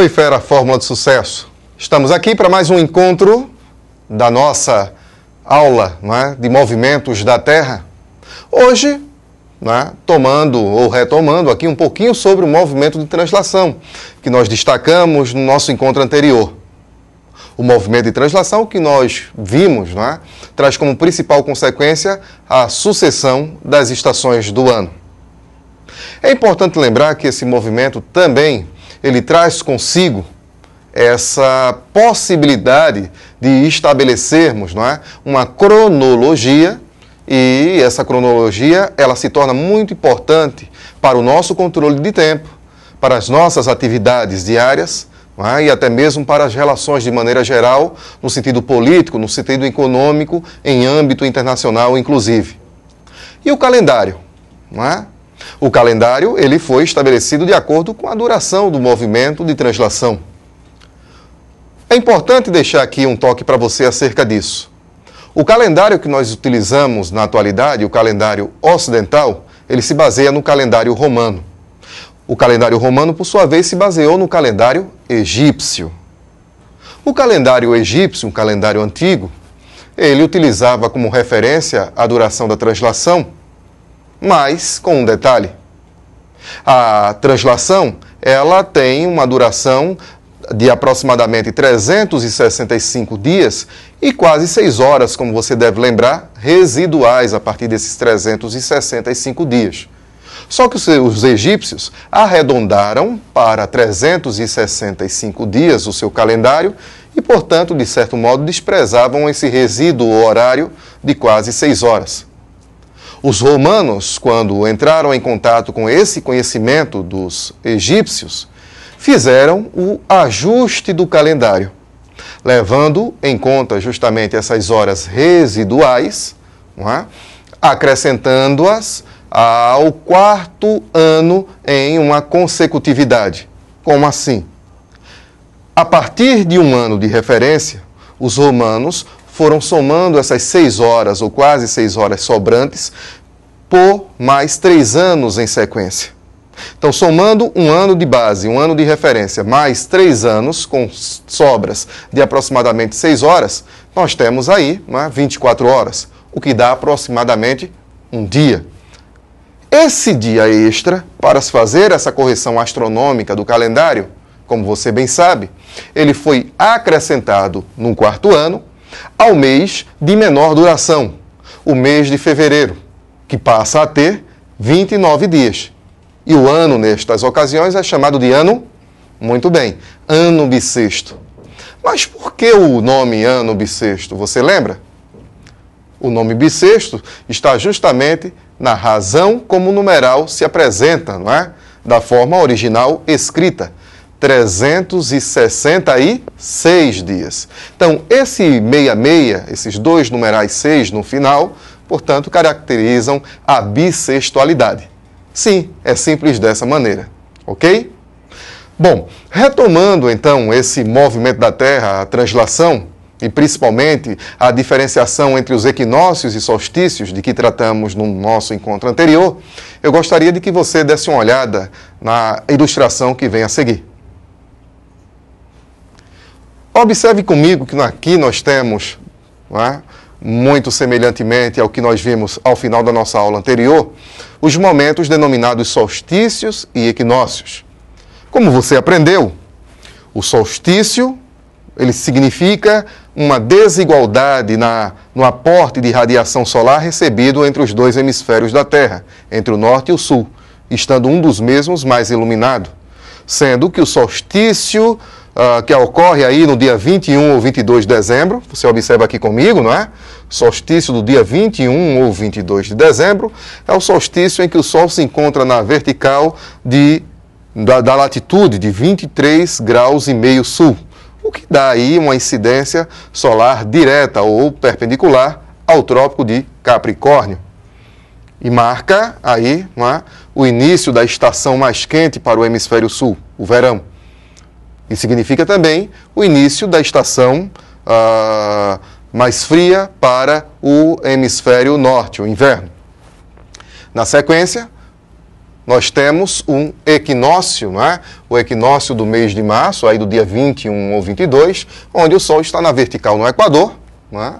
Oi, fera Fórmula de Sucesso. Estamos aqui para mais um encontro da nossa aula é, de movimentos da Terra. Hoje, é, tomando ou retomando aqui um pouquinho sobre o movimento de translação que nós destacamos no nosso encontro anterior. O movimento de translação que nós vimos é, traz como principal consequência a sucessão das estações do ano. É importante lembrar que esse movimento também ele traz consigo essa possibilidade de estabelecermos não é, uma cronologia e essa cronologia ela se torna muito importante para o nosso controle de tempo, para as nossas atividades diárias é, e até mesmo para as relações de maneira geral, no sentido político, no sentido econômico, em âmbito internacional, inclusive. E o calendário? Não é? O calendário ele foi estabelecido de acordo com a duração do movimento de translação. É importante deixar aqui um toque para você acerca disso. O calendário que nós utilizamos na atualidade, o calendário ocidental, ele se baseia no calendário romano. O calendário romano, por sua vez, se baseou no calendário egípcio. O calendário egípcio, um calendário antigo, ele utilizava como referência a duração da translação mas com um detalhe. A translação, ela tem uma duração de aproximadamente 365 dias e quase 6 horas, como você deve lembrar, residuais a partir desses 365 dias. Só que os egípcios arredondaram para 365 dias o seu calendário e, portanto, de certo modo, desprezavam esse resíduo horário de quase 6 horas. Os romanos, quando entraram em contato com esse conhecimento dos egípcios, fizeram o ajuste do calendário, levando em conta justamente essas horas residuais, é? acrescentando-as ao quarto ano em uma consecutividade. Como assim? A partir de um ano de referência, os romanos foram somando essas seis horas, ou quase seis horas sobrantes, por mais três anos em sequência. Então, somando um ano de base, um ano de referência, mais três anos com sobras de aproximadamente seis horas, nós temos aí né, 24 horas, o que dá aproximadamente um dia. Esse dia extra, para se fazer essa correção astronômica do calendário, como você bem sabe, ele foi acrescentado no quarto ano ao mês de menor duração, o mês de fevereiro, que passa a ter 29 dias. E o ano, nestas ocasiões, é chamado de ano? Muito bem, ano bissexto. Mas por que o nome ano bissexto? Você lembra? O nome bissexto está justamente na razão como o numeral se apresenta, não é? Da forma original escrita. 366 dias. Então, esse 66, esses dois numerais 6 no final, portanto, caracterizam a bissexualidade. Sim, é simples dessa maneira, ok? Bom, retomando então esse movimento da Terra, a translação, e principalmente a diferenciação entre os equinócios e solstícios de que tratamos no nosso encontro anterior, eu gostaria de que você desse uma olhada na ilustração que vem a seguir. Observe comigo que aqui nós temos, é? muito semelhantemente ao que nós vimos ao final da nossa aula anterior, os momentos denominados solstícios e equinócios. Como você aprendeu, o solstício ele significa uma desigualdade na, no aporte de radiação solar recebido entre os dois hemisférios da Terra, entre o norte e o sul, estando um dos mesmos mais iluminado, sendo que o solstício uh, que ocorre aí no dia 21 ou 22 de dezembro, você observa aqui comigo, não é? Solstício do dia 21 ou 22 de dezembro é o solstício em que o Sol se encontra na vertical de, da, da latitude de 23 graus e meio sul, o que dá aí uma incidência solar direta ou perpendicular ao trópico de Capricórnio e marca aí é? o início da estação mais quente para o hemisfério sul, o verão. E significa também o início da estação ah, mais fria para o hemisfério norte, o inverno. Na sequência, nós temos um equinócio, não é? o equinócio do mês de março, aí do dia 21 ou 22, onde o Sol está na vertical no Equador, não é?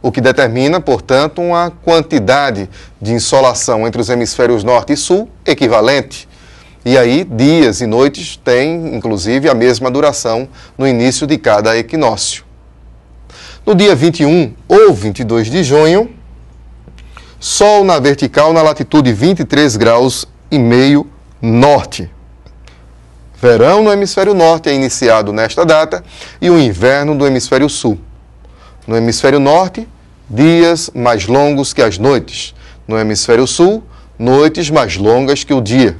o que determina, portanto, uma quantidade de insolação entre os hemisférios norte e sul equivalente. E aí, dias e noites têm, inclusive, a mesma duração no início de cada equinócio. No dia 21 ou 22 de junho, Sol na vertical na latitude 23 graus e meio norte. Verão no hemisfério norte é iniciado nesta data e o inverno no hemisfério sul. No hemisfério norte, dias mais longos que as noites. No hemisfério sul, noites mais longas que o dia.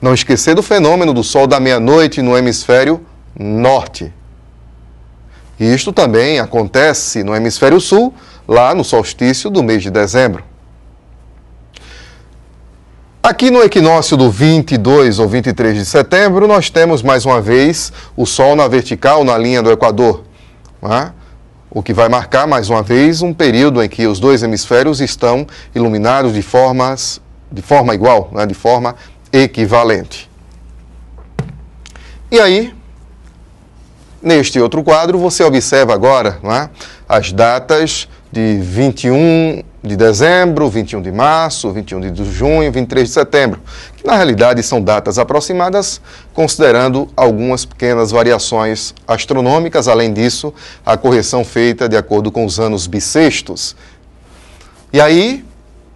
Não esquecer do fenômeno do sol da meia-noite no hemisfério norte. isto também acontece no hemisfério sul, lá no solstício do mês de dezembro. Aqui no equinócio do 22 ou 23 de setembro, nós temos mais uma vez o sol na vertical na linha do Equador. Né? o que vai marcar mais uma vez um período em que os dois hemisférios estão iluminados de formas de forma igual, né, de forma equivalente. E aí, neste outro quadro, você observa agora é? as datas de 21 de dezembro, 21 de março, 21 de junho, 23 de setembro, que na realidade são datas aproximadas, considerando algumas pequenas variações astronômicas. Além disso, a correção feita de acordo com os anos bissextos. E aí,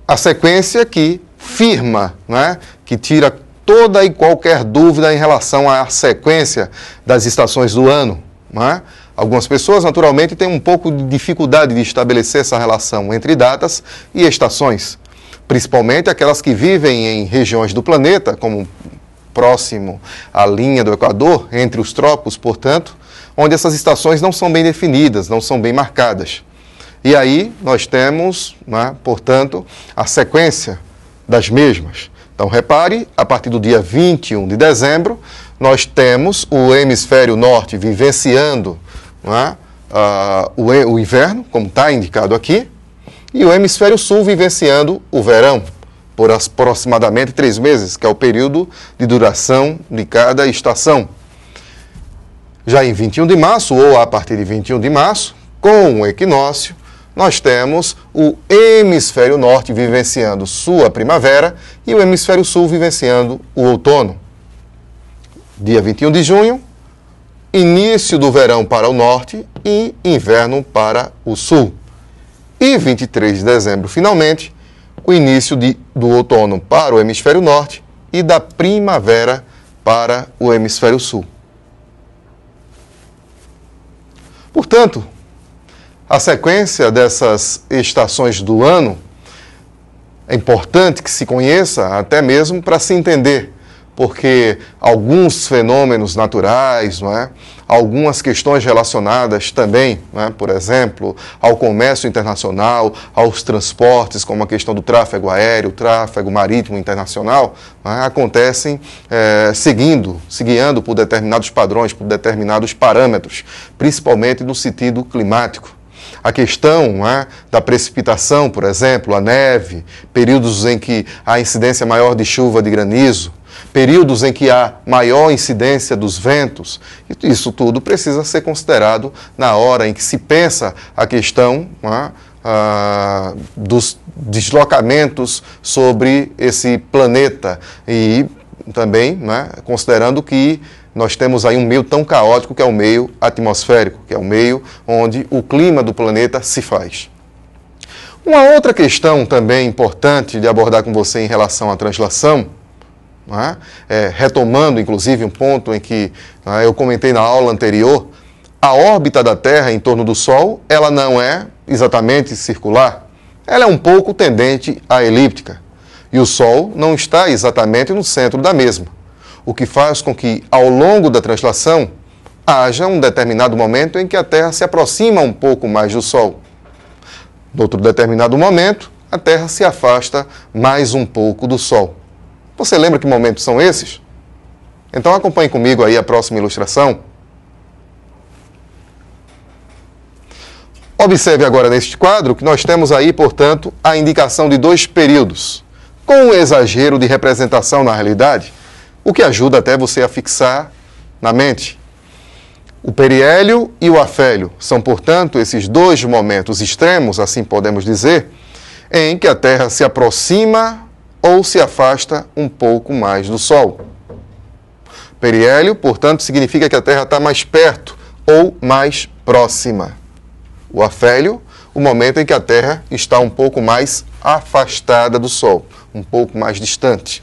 a sequência que firma né, que tira toda e qualquer dúvida em relação à sequência das estações do ano. É? Algumas pessoas, naturalmente, têm um pouco de dificuldade de estabelecer essa relação entre datas e estações, principalmente aquelas que vivem em regiões do planeta, como próximo à linha do Equador, entre os trópicos, portanto, onde essas estações não são bem definidas, não são bem marcadas. E aí nós temos, é? portanto, a sequência das mesmas. Então, repare, a partir do dia 21 de dezembro, nós temos o hemisfério norte vivenciando é? o, o inverno, como está indicado aqui, e o hemisfério sul vivenciando o verão, por aproximadamente três meses, que é o período de duração de cada estação. Já em 21 de março, ou a partir de 21 de março, com o equinócio, nós temos o hemisfério norte vivenciando sua primavera e o hemisfério sul vivenciando o outono. Dia 21 de junho, início do verão para o norte e inverno para o sul. E 23 de dezembro, finalmente, o início de, do outono para o hemisfério norte e da primavera para o hemisfério sul. Portanto, a sequência dessas estações do ano é importante que se conheça, até mesmo para se entender, porque alguns fenômenos naturais, não é? algumas questões relacionadas também, é? por exemplo, ao comércio internacional, aos transportes, como a questão do tráfego aéreo, tráfego marítimo internacional, é? acontecem é, seguindo, se guiando por determinados padrões, por determinados parâmetros, principalmente no sentido climático. A questão é, da precipitação, por exemplo, a neve, períodos em que há incidência maior de chuva, de granizo, períodos em que há maior incidência dos ventos, isso tudo precisa ser considerado na hora em que se pensa a questão é, a, ah, dos deslocamentos sobre esse planeta e também, né, considerando que nós temos aí um meio tão caótico que é o meio atmosférico, que é o meio onde o clima do planeta se faz. Uma outra questão também importante de abordar com você em relação à translação, né, é, retomando inclusive um ponto em que né, eu comentei na aula anterior, a órbita da Terra em torno do Sol, ela não é exatamente circular, ela é um pouco tendente à elíptica e o Sol não está exatamente no centro da mesma, o que faz com que, ao longo da translação, haja um determinado momento em que a Terra se aproxima um pouco mais do Sol. Noutro determinado momento, a Terra se afasta mais um pouco do Sol. Você lembra que momentos são esses? Então acompanhe comigo aí a próxima ilustração. Observe agora neste quadro que nós temos aí, portanto, a indicação de dois períodos com um exagero de representação na realidade, o que ajuda até você a fixar na mente. O periélio e o afélio são, portanto, esses dois momentos extremos, assim podemos dizer, em que a Terra se aproxima ou se afasta um pouco mais do Sol. Periélio, portanto, significa que a Terra está mais perto ou mais próxima. O afélio, o momento em que a Terra está um pouco mais afastada do Sol, um pouco mais distante.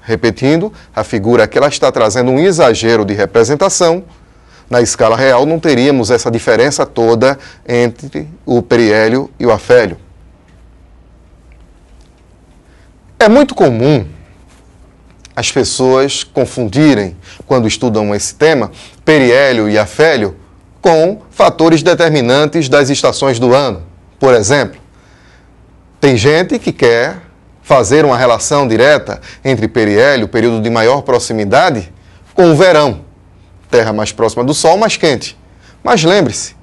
Repetindo, a figura que ela está trazendo um exagero de representação. Na escala real, não teríamos essa diferença toda entre o periélio e o afélio. É muito comum as pessoas confundirem, quando estudam esse tema, periélio e afélio com fatores determinantes das estações do ano. Por exemplo, tem gente que quer fazer uma relação direta entre periélio, período de maior proximidade, com o verão. Terra mais próxima do Sol, mais quente. Mas lembre-se,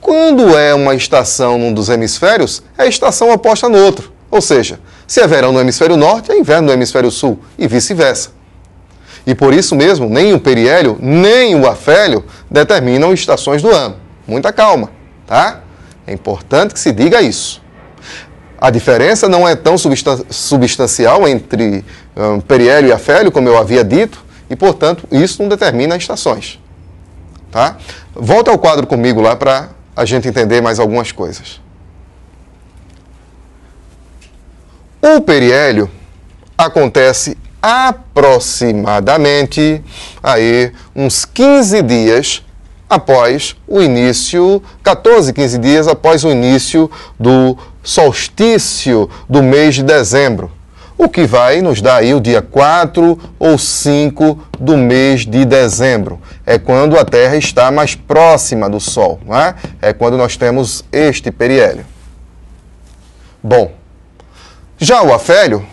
quando é uma estação num dos hemisférios, é estação oposta no outro. Ou seja, se é verão no hemisfério norte, é inverno no hemisfério sul, e vice-versa. E por isso mesmo, nem o periélio, nem o afélio determinam estações do ano. Muita calma, tá? É importante que se diga isso. A diferença não é tão substancial entre um, periélio e afélio, como eu havia dito, e, portanto, isso não determina as estações. Tá? Volta ao quadro comigo lá para a gente entender mais algumas coisas. O periélio acontece aproximadamente aí uns 15 dias após o início, 14, 15 dias após o início do solstício do mês de dezembro, o que vai nos dar aí o dia 4 ou 5 do mês de dezembro. É quando a Terra está mais próxima do Sol, não é? É quando nós temos este periélio. Bom, já o afélio,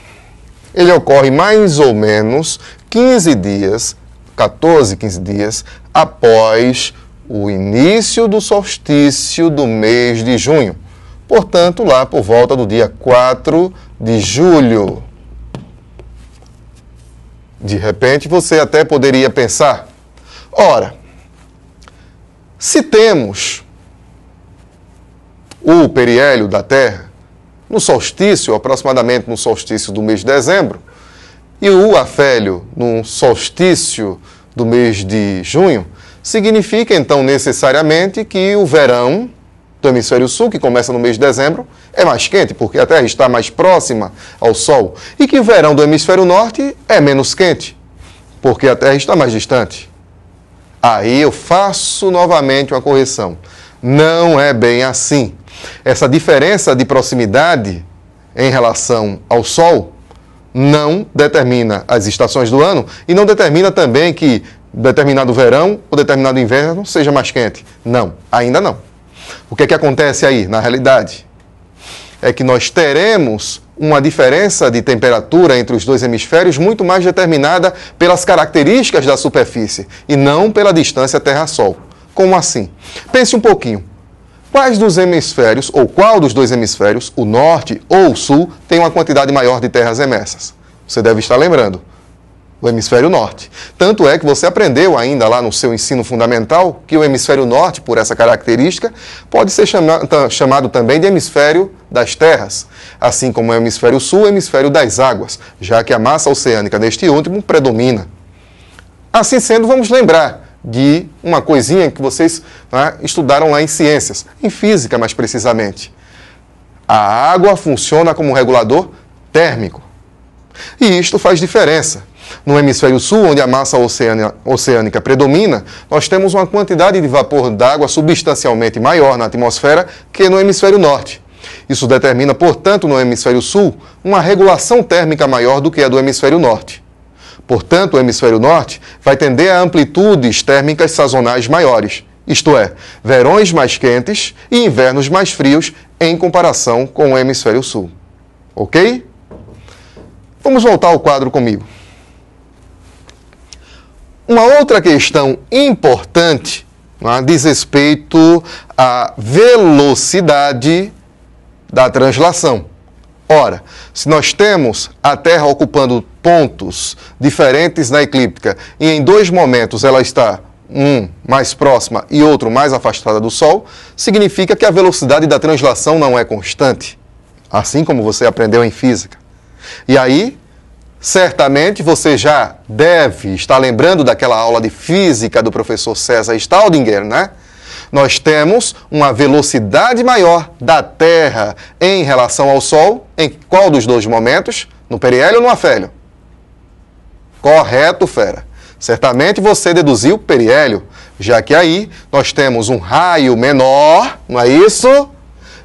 ele ocorre mais ou menos 15 dias, 14, 15 dias, após o início do solstício do mês de junho portanto, lá por volta do dia 4 de julho. De repente, você até poderia pensar: ora, se temos o periélio da Terra no solstício, aproximadamente no solstício do mês de dezembro, e o afélio no solstício do mês de junho, significa então necessariamente que o verão do hemisfério sul, que começa no mês de dezembro, é mais quente, porque a Terra está mais próxima ao Sol, e que o verão do hemisfério norte é menos quente, porque a Terra está mais distante. Aí eu faço novamente uma correção. Não é bem assim. Essa diferença de proximidade em relação ao Sol não determina as estações do ano e não determina também que determinado verão ou determinado inverno seja mais quente. Não, ainda não. O que é que acontece aí, na realidade? É que nós teremos uma diferença de temperatura entre os dois hemisférios muito mais determinada pelas características da superfície e não pela distância Terra-Sol. Como assim? Pense um pouquinho. Quais dos hemisférios, ou qual dos dois hemisférios, o norte ou o sul, tem uma quantidade maior de terras emersas? Você deve estar lembrando o hemisfério norte. Tanto é que você aprendeu ainda lá no seu ensino fundamental que o hemisfério norte, por essa característica, pode ser chama chamado também de hemisfério das terras, assim como o hemisfério sul, o hemisfério das águas, já que a massa oceânica neste último predomina. Assim sendo, vamos lembrar de uma coisinha que vocês né, estudaram lá em ciências, em física mais precisamente. A água funciona como regulador térmico. E isto faz diferença no hemisfério sul, onde a massa oceânica predomina, nós temos uma quantidade de vapor d'água substancialmente maior na atmosfera que no hemisfério norte. Isso determina, portanto, no hemisfério sul, uma regulação térmica maior do que a do hemisfério norte. Portanto, o hemisfério norte vai tender a amplitudes térmicas sazonais maiores, isto é, verões mais quentes e invernos mais frios em comparação com o hemisfério sul. Ok? Vamos voltar ao quadro comigo. Uma outra questão importante né, diz respeito à velocidade da translação. Ora, se nós temos a Terra ocupando pontos diferentes na eclíptica e em dois momentos ela está um mais próxima e outro mais afastada do Sol, significa que a velocidade da translação não é constante, assim como você aprendeu em física. E aí Certamente você já deve estar lembrando daquela aula de física do professor César Staudinger, né? Nós temos uma velocidade maior da Terra em relação ao Sol em qual dos dois momentos? No periélio ou no afélio? Correto, fera. Certamente você deduziu periélio, já que aí nós temos um raio menor, não é isso?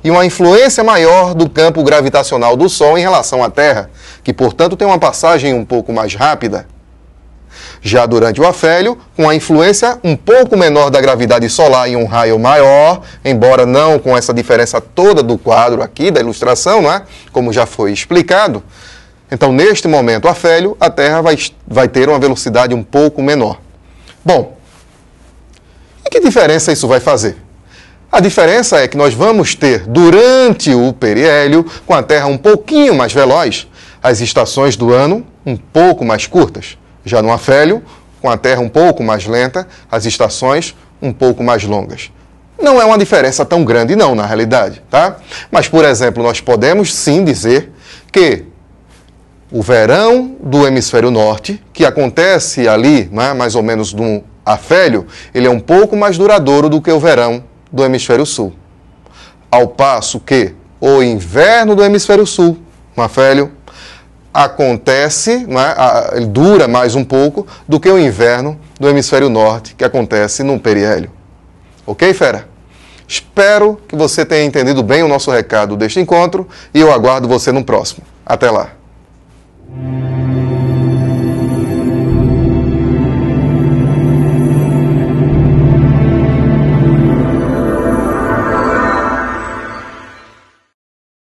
e uma influência maior do campo gravitacional do Sol em relação à Terra, que, portanto, tem uma passagem um pouco mais rápida. Já durante o afélio, com a influência um pouco menor da gravidade solar e um raio maior, embora não com essa diferença toda do quadro aqui, da ilustração, não é? como já foi explicado. Então, neste momento afélio, a Terra vai, vai ter uma velocidade um pouco menor. Bom, e que diferença isso vai fazer? A diferença é que nós vamos ter, durante o periélio, com a Terra um pouquinho mais veloz, as estações do ano um pouco mais curtas. Já no afélio, com a Terra um pouco mais lenta, as estações um pouco mais longas. Não é uma diferença tão grande, não, na realidade, tá? Mas, por exemplo, nós podemos sim dizer que o verão do hemisfério norte, que acontece ali, né, mais ou menos no afélio, ele é um pouco mais duradouro do que o verão do hemisfério sul. Ao passo que o inverno do hemisfério sul, Mafélio, acontece, é? ele dura mais um pouco do que o inverno do hemisfério norte, que acontece num periélio. Ok, fera? Espero que você tenha entendido bem o nosso recado deste encontro e eu aguardo você no próximo. Até lá!